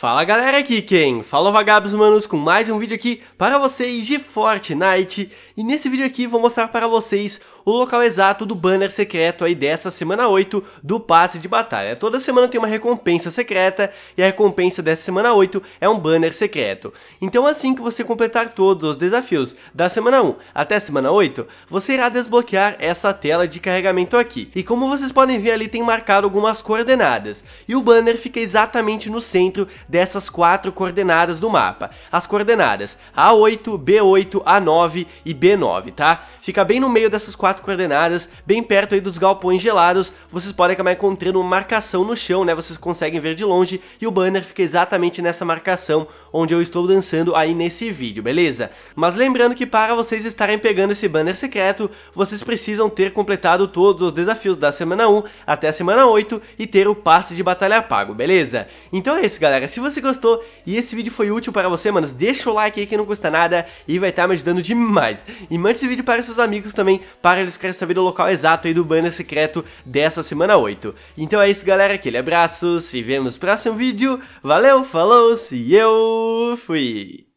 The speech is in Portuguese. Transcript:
Fala galera, aqui quem? Fala vagabos humanos com mais um vídeo aqui para vocês de Fortnite E nesse vídeo aqui vou mostrar para vocês o local exato do banner secreto aí dessa semana 8 do passe de batalha Toda semana tem uma recompensa secreta e a recompensa dessa semana 8 é um banner secreto Então assim que você completar todos os desafios da semana 1 até semana 8 Você irá desbloquear essa tela de carregamento aqui E como vocês podem ver ali tem marcado algumas coordenadas E o banner fica exatamente no centro dessas quatro coordenadas do mapa. As coordenadas A8, B8, A9 e B9, tá? Fica bem no meio dessas quatro coordenadas, bem perto aí dos galpões gelados, vocês podem acabar encontrando uma marcação no chão, né? Vocês conseguem ver de longe e o banner fica exatamente nessa marcação onde eu estou dançando aí nesse vídeo, beleza? Mas lembrando que para vocês estarem pegando esse banner secreto, vocês precisam ter completado todos os desafios da semana 1 até a semana 8 e ter o passe de batalha pago, beleza? Então é isso, galera. Se se você gostou e esse vídeo foi útil para você, manos, deixa o like aí que não custa nada e vai estar tá me ajudando demais. E mande esse vídeo para seus amigos também, para eles querem saber o local exato aí do banner secreto dessa semana 8. Então é isso, galera, aquele abraço, se vemos no próximo vídeo, valeu, falou, se eu fui!